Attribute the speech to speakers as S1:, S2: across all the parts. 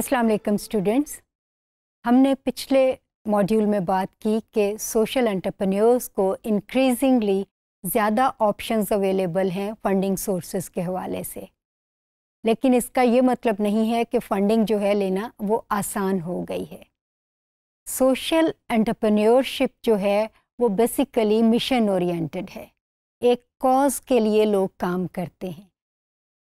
S1: अस्सलाम वालेकुम स्टूडेंट्स हमने पिछले मॉड्यूल में बात की कि सोशल एंटरप्रेन्योर्स को इंक्रीजिंगली ज़्यादा ऑप्शंस अवेलेबल हैं फंडिंग सोर्सेज के हवाले से लेकिन इसका ये मतलब नहीं है कि फ़ंडिंग जो है लेना वो आसान हो गई है सोशल एंटरप्रेन्योरशिप जो है वो बेसिकली मिशन ओरिएंटेड है एक कॉज के लिए लोग काम करते हैं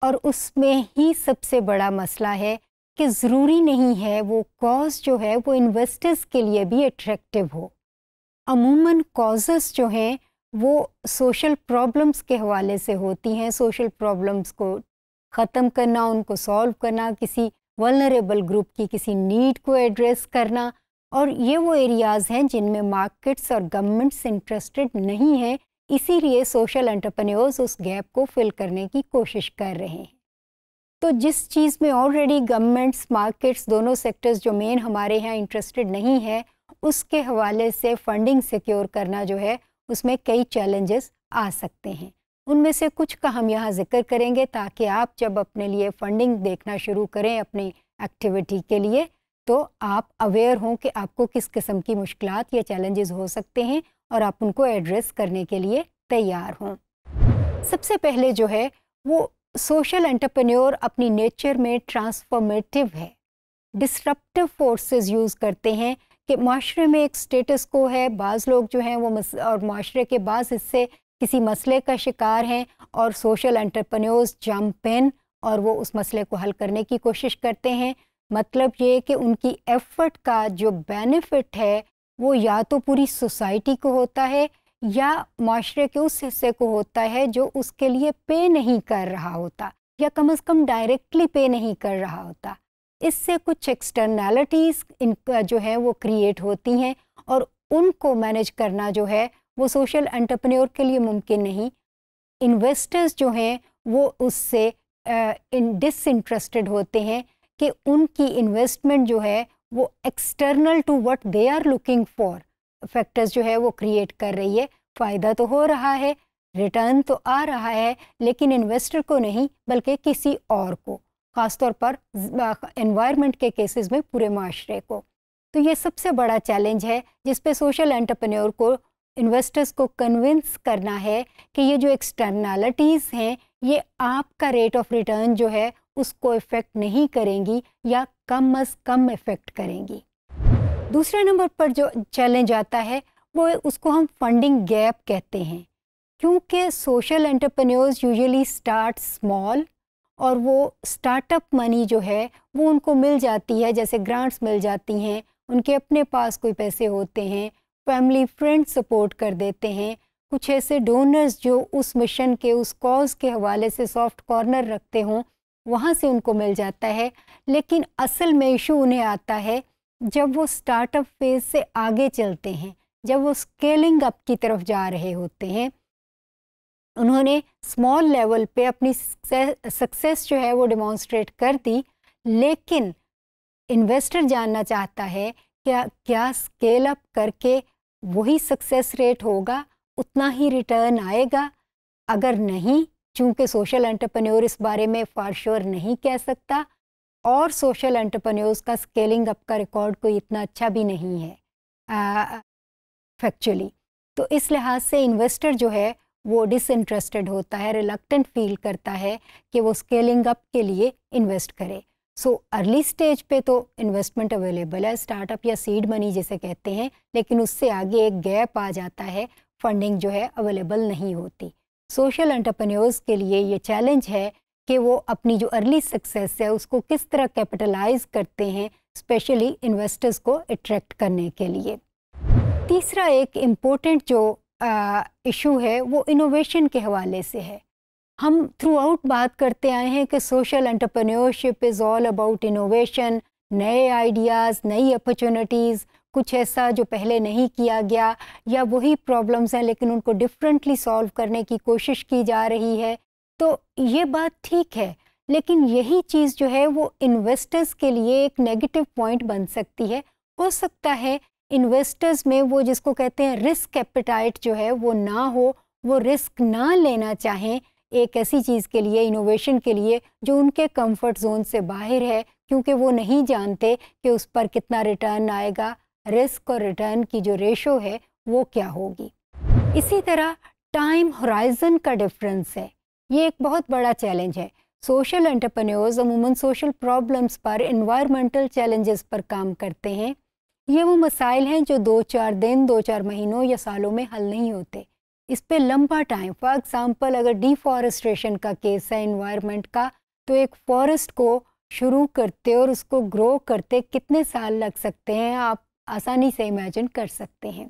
S1: और उसमें ही सबसे बड़ा मसला है कि ज़रूरी नहीं है वो कॉज जो है वो इन्वेस्टर्स के लिए भी अट्रैक्टिव हो अमूमन कॉजस जो हैं वो सोशल प्रॉब्लम्स के हवाले से होती हैं सोशल प्रॉब्लम्स को ख़त्म करना उनको सॉल्व करना किसी वलनरेबल ग्रुप की किसी नीड को एड्रेस करना और ये वो एरियाज़ हैं जिनमें मार्केट्स और गवर्नमेंट्स इंटरेस्टेड नहीं हैं इसीलिए सोशल एंटरप्रेन्योर्स उस गैप को फिल करने की कोशिश कर रहे हैं तो जिस चीज़ में ऑलरेडी गवर्नमेंट्स मार्केट्स दोनों सेक्टर्स जो मेन हमारे यहाँ इंटरेस्टेड नहीं है उसके हवाले से फंडिंग सिक्योर करना जो है उसमें कई चैलेंजेस आ सकते हैं उनमें से कुछ का हम यहाँ जिक्र करेंगे ताकि आप जब अपने लिए फंडिंग देखना शुरू करें अपनी एक्टिविटी के लिए तो आप अवेयर हों कि आपको किस किस्म की मुश्किल या चैलेंजेस हो सकते हैं और आप उनको एड्रेस करने के लिए तैयार हों सबसे पहले जो है वो सोशल एंटरप्रेन्योर अपनी नेचर में ट्रांसफॉर्मेटिव है डिस्ट्रप्टिव फोर्सेस यूज़ करते हैं कि माशरे में एक स्टेटस को है बाज़ लोग जो हैं वो और माशरे के बाज़ हिस्से किसी मसले का शिकार हैं और सोशल एंटरप्रेन्योर्स जंप इन और वो उस मसले को हल करने की कोशिश करते हैं मतलब ये कि उनकी एफर्ट का जो बेनिफिट है वो या तो पूरी सोसाइटी को होता है या माशरे के उस हिस्से को होता है जो उसके लिए पे नहीं कर रहा होता या कम से कम डायरेक्टली पे नहीं कर रहा होता इससे कुछ एक्सटर्नैलिटीज़ इनका जो है वो क्रिएट होती हैं और उनको मैनेज करना जो है वो सोशल एंटरप्रेन्योर के लिए मुमकिन नहीं इन्वेस्टर्स जो हैं वो उससे डिसइंटरेस्टेड होते हैं कि उनकी इन्वेस्टमेंट जो है वो external to what they are looking for factors जो है वो क्रिएट कर रही है फ़ायदा तो हो रहा है रिटर्न तो आ रहा है लेकिन इन्वेस्टर को नहीं बल्कि किसी और को ख़ासतौर पर इन्वायरमेंट के केसेस में पूरे माशरे को तो ये सबसे बड़ा चैलेंज है जिस पे सोशल एंटरप्रेन्योर को इन्वेस्टर्स को कन्विंस करना है कि ये जो एक्सटर्नलिटीज़ हैं ये आपका रेट ऑफ रिटर्न जो है उसको इफ़ेक्ट नहीं करेंगी या कम अज़ कम इफ़ेक्ट करेंगी दूसरे नंबर पर जो चैलेंज आता है वो उसको हम फंडिंग गैप कहते हैं क्योंकि social entrepreneurs usually start small और वो स्टार्टअप मनी जो है वो उनको मिल जाती है जैसे ग्रांट्स मिल जाती हैं उनके अपने पास कोई पैसे होते हैं फैमिली फ्रेंड सपोर्ट कर देते हैं कुछ ऐसे डोनर्स जो उस मिशन के उस कॉज के हवाले से सॉफ्ट कॉर्नर रखते हों वहाँ से उनको मिल जाता है लेकिन असल में इशू उन्हें आता है जब वो स्टार्टअप फेज से आगे चलते हैं जब वो स्केलिंग अप की तरफ जा रहे होते हैं उन्होंने स्मॉल लेवल पे अपनी सक्सेस जो है वो डिमॉन्स्ट्रेट कर दी लेकिन इन्वेस्टर जानना चाहता है क्या क्या स्केल अप करके वही सक्सेस रेट होगा उतना ही रिटर्न आएगा अगर नहीं चूंकि सोशल एंटरप्रेन्योर इस बारे में फारश्योर श्योर नहीं कह सकता और सोशल एंटरप्रेन्योर्स का स्केलिंग अप का रिकॉर्ड कोई इतना अच्छा भी नहीं है फैक्चुअली तो इस लिहाज से इन्वेस्टर जो है वो डिसइंटरेस्टेड होता है रिलक्टेंट फील करता है कि वो स्केलिंग अप के लिए इन्वेस्ट करे सो अर्ली स्टेज पे तो इन्वेस्टमेंट अवेलेबल है स्टार्टअप या सीड मनी जिसे कहते हैं लेकिन उससे आगे एक गैप आ जाता है फंडिंग जो है अवेलेबल नहीं होती सोशल एंटरप्रेन्योर्स के लिए ये चैलेंज है कि वो अपनी जो अर्ली सक्सेस है उसको किस तरह कैपिटलाइज करते हैं स्पेशली इन्वेस्टर्स को अट्रैक्ट करने के लिए तीसरा एक इम्पोर्टेंट जो इशू है वो इनोवेशन के हवाले से है हम थ्रू आउट बात करते आए हैं कि social entrepreneurship is all about innovation नए आइडियाज़ नई अपॉर्चुनिटीज़ कुछ ऐसा जो पहले नहीं किया गया या वही प्रॉब्लम्स हैं लेकिन उनको डिफरेंटली सॉल्व करने की कोशिश की जा रही है तो ये बात ठीक है लेकिन यही चीज़ जो है वो इन्वेस्टर्स के लिए एक नेगेटिव पॉइंट बन सकती है हो सकता है इन्वेस्टर्स में वो जिसको कहते हैं रिस्क कैपिटाइट जो है वो ना हो वो रिस्क ना लेना चाहें एक ऐसी चीज़ के लिए इनोवेशन के लिए जो उनके कंफर्ट जोन से बाहर है क्योंकि वो नहीं जानते कि उस पर कितना रिटर्न आएगा रिस्क और रिटर्न की जो रेशो है वो क्या होगी इसी तरह टाइम होराइजन का डिफरेंस है ये एक बहुत बड़ा चैलेंज है सोशल एंटरप्रेन्योर्स अमूमन सोशल प्रॉब्लम्स पर इन्वायरमेंटल चैलेंजेस पर काम करते हैं ये वो मसाइल हैं जो दो चार दिन दो चार महीनों या सालों में हल नहीं होते इस पर लंबा टाइम फॉर एग्ज़ाम्पल अगर डिफॉरेस्ट्रेशन का केस है इन्वायरमेंट का तो एक फॉरेस्ट को शुरू करते और उसको ग्रो करते कितने साल लग सकते हैं आप आसानी से इमेजिन कर सकते हैं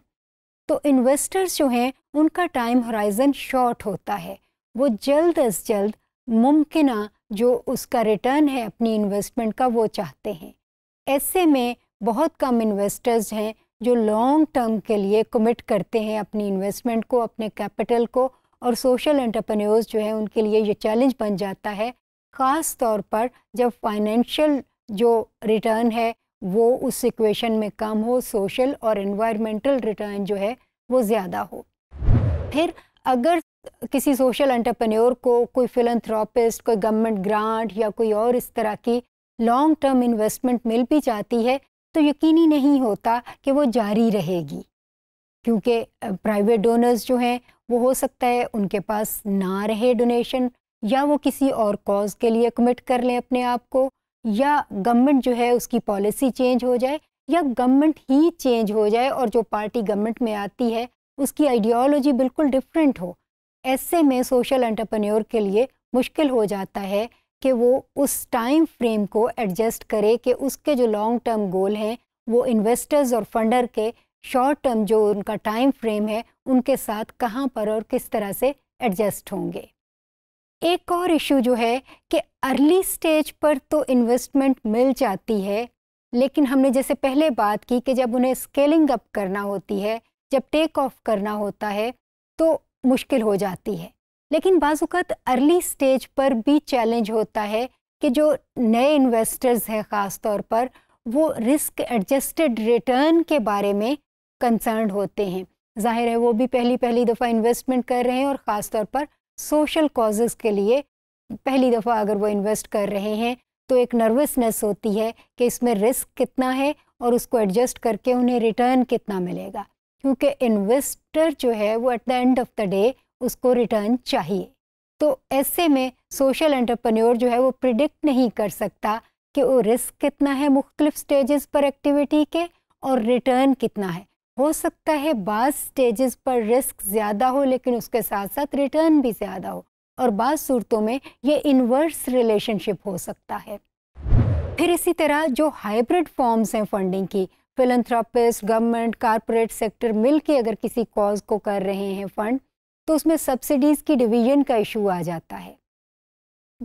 S1: तो इन्वेस्टर्स जो हैं उनका टाइम होराइज़न शॉर्ट होता है वो जल्द अज जल्द मुमकिन जो उसका रिटर्न है अपनी इन्वेस्टमेंट का वो चाहते हैं ऐसे में बहुत कम इन्वेस्टर्स हैं जो लॉन्ग टर्म के लिए कमिट करते हैं अपनी इन्वेस्टमेंट को अपने कैपिटल को और सोशल एंटरप्रेन्योर्स जो है उनके लिए ये चैलेंज बन जाता है ख़ास तौर पर जब फाइनेंशियल जो रिटर्न है वो उस सिक्वेशन में कम हो सोशल और इन्वायरमेंटल रिटर्न जो है वो ज़्यादा हो फिर अगर किसी सोशल एंटरप्रेन्योर को कोई फिलंथ्रॉपिस्ट कोई गवर्नमेंट ग्रांट या कोई और इस तरह की लॉन्ग टर्म इन्वेस्टमेंट मिल भी जाती है तो यकीनी नहीं होता कि वो जारी रहेगी क्योंकि प्राइवेट डोनर्स जो हैं वो हो सकता है उनके पास ना रहे डोनेशन या वो किसी और कॉज के लिए कमिट कर लें अपने आप को या गवर्नमेंट जो है उसकी पॉलिसी चेंज हो जाए या गवर्नमेंट ही चेंज हो जाए और जो पार्टी गवर्नमेंट में आती है उसकी आइडियोलॉजी बिल्कुल डिफरेंट हो ऐसे में सोशल एंटरप्रेन्योर के लिए मुश्किल हो जाता है कि वो उस टाइम फ्रेम को एडजस्ट करे कि उसके जो लॉन्ग टर्म गोल हैं वो इन्वेस्टर्स और फंडर के शॉर्ट टर्म जो उनका टाइम फ्रेम है उनके साथ कहाँ पर और किस तरह से एडजस्ट होंगे एक और इशू जो है कि अर्ली स्टेज पर तो इन्वेस्टमेंट मिल जाती है लेकिन हमने जैसे पहले बात की कि जब उन्हें स्केलिंग अप करना होती है जब टेक ऑफ करना होता है तो मुश्किल हो जाती है लेकिन बाजुकत अर्ली स्टेज पर भी चैलेंज होता है कि जो नए इन्वेस्टर्स हैं ख़ास तौर पर वो रिस्क एडजस्टेड रिटर्न के बारे में कंसर्न होते हैं जाहिर है वो भी पहली पहली दफ़ा इन्वेस्टमेंट कर रहे हैं और ख़ास तौर पर सोशल कॉजेज के लिए पहली दफ़ा अगर वो इन्वेस्ट कर रहे हैं तो एक नर्वसनेस होती है कि इसमें रिस्क कितना है और उसको एडजस्ट करके उन्हें रिटर्न कितना मिलेगा क्योंकि इन्वेस्टर जो है वो at the end of the day उसको रिटर्न चाहिए तो ऐसे में सोशल एंटरप्रेन्योर जो है वो प्रिडिक्ट नहीं कर सकता कि वो रिस्क कितना है मुख्तलिफ स्टेजेस पर एक्टिविटी के और रिटर्न कितना है हो सकता है बाद स्टेजेस पर रिस्क ज़्यादा हो लेकिन उसके साथ साथ रिटर्न भी ज़्यादा हो और बाद सूरतों में ये इन्वर्स रिलेशनशिप हो सकता है फिर इसी तरह जो हाइब्रिड फॉर्म्स हैं फंडिंग की फिलंथ्रापिस्ट गवर्नमेंट कारपोरेट सेक्टर मिल के अगर किसी कॉज को कर रहे हैं फंड तो उसमें सब्सिडीज़ की डिवीजन का इशू आ जाता है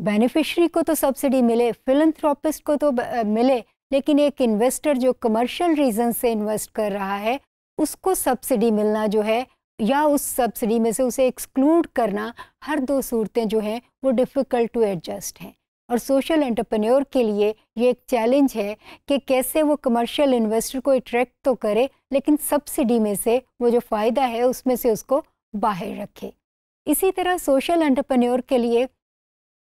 S1: बेनिफिशरी को तो सब्सिडी मिले फिलंथ्रापिस्ट को तो मिले लेकिन एक इन्वेस्टर जो कमर्शियल रीज़न से इन्वेस्ट कर रहा है उसको सब्सिडी मिलना जो है या उस सब्सिडी में से उसे एक्सक्लूड करना हर दो सूरतें जो हैं वो डिफ़िकल्ट टू एडजस्ट हैं और सोशल एंटरप्रेन्योर के लिए ये एक चैलेंज है कि कैसे वो कमर्शियल इन्वेस्टर को अट्रैक्ट तो करे लेकिन सब्सिडी में से वो जो फ़ायदा है उसमें से उसको बाहर रखे इसी तरह सोशल एंटरप्रेन्योर के लिए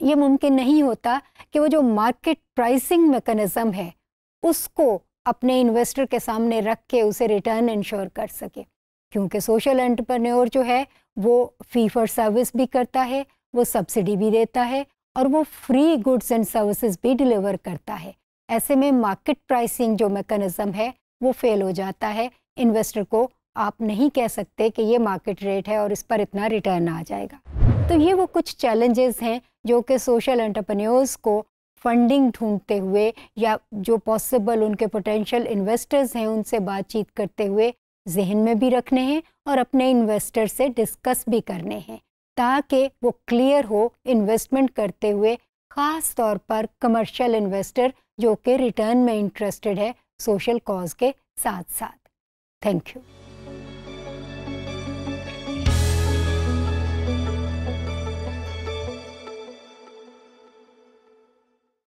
S1: ये मुमकिन नहीं होता कि वो जो मार्केट प्राइसिंग मेकनिज़म है उसको अपने इन्वेस्टर के सामने रख के उसे रिटर्न इंश्योर कर सके क्योंकि सोशल एंटरप्रेन्योर जो है वो फ़ी फॉर सर्विस भी करता है वो सब्सिडी भी देता है और वो फ्री गुड्स एंड सर्विसेज भी डिलीवर करता है ऐसे में मार्केट प्राइसिंग जो मेकनिज़म है वो फेल हो जाता है इन्वेस्टर को आप नहीं कह सकते कि ये मार्केट रेट है और इस पर इतना रिटर्न आ जाएगा तो ये वो कुछ चैलेंजेस हैं जो कि सोशल एंटरप्रेन्योर्स को फंडिंग ढूंढते हुए या जो पॉसिबल उनके पोटेंशियल इन्वेस्टर्स हैं उनसे बातचीत करते हुए जहन में भी रखने हैं और अपने इन्वेस्टर से डिस्कस भी करने हैं ताकि वो क्लियर हो इन्वेस्टमेंट करते हुए ख़ास तौर पर कमर्शियल इन्वेस्टर जो कि रिटर्न में इंटरेस्टेड है सोशल कॉज के साथ साथ थैंक यू